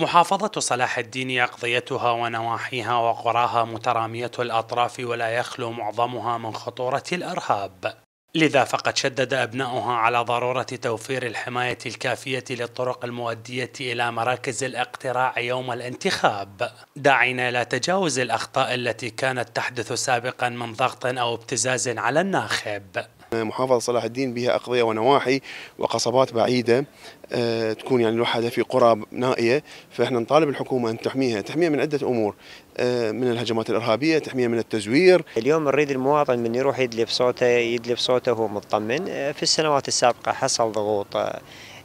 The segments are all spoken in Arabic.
محافظة صلاح الدين أقضيتها ونواحيها وقراها مترامية الأطراف ولا يخلو معظمها من خطورة الإرهاب لذا فقد شدد أبناؤها على ضرورة توفير الحماية الكافية للطرق المؤدية إلى مراكز الاقتراع يوم الانتخاب داعينا إلى تجاوز الأخطاء التي كانت تحدث سابقا من ضغط أو ابتزاز على الناخب محافظة صلاح الدين بها أقضية ونواحي وقصبات بعيدة آه، تكون يعني لوحدها في قرى نائية فإحنا نطالب الحكومة أن تحميها تحميها من عدة أمور آه، من الهجمات الإرهابية تحميها من التزوير اليوم نريد المواطن من يروح يدلف صوته يدلف صوته وهو مطمن آه، في السنوات السابقة حصل ضغوط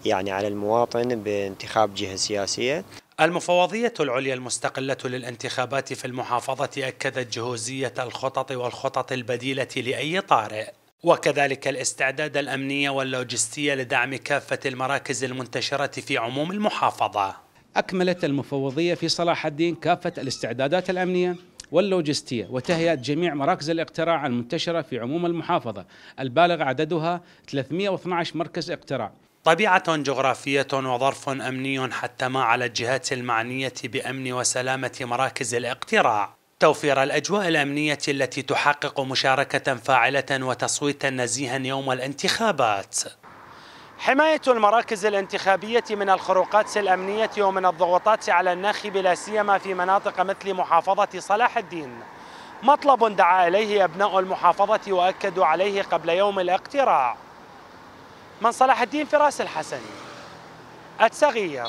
يعني على المواطن بانتخاب جهة سياسية المفوضية العليا المستقلة للانتخابات في المحافظة أكدت جهوزية الخطط والخطط البديلة لأي طارئ وكذلك الاستعداد الأمنية واللوجستية لدعم كافة المراكز المنتشرة في عموم المحافظة أكملت المفوضية في صلاح الدين كافة الاستعدادات الأمنية واللوجستية وتهيئة جميع مراكز الاقتراع المنتشرة في عموم المحافظة البالغ عددها 312 مركز اقتراع طبيعة جغرافية وظرف أمني حتى ما على الجهات المعنية بأمن وسلامة مراكز الاقتراع توفير الأجواء الأمنية التي تحقق مشاركة فاعلة وتصويتا نزيها يوم الانتخابات حماية المراكز الانتخابية من الخروقات الأمنية ومن الضغوطات على الناخب لا سيما في مناطق مثل محافظة صلاح الدين مطلب دعا إليه أبناء المحافظة وأكدوا عليه قبل يوم الاقتراع من صلاح الدين فراس الحسن التغيير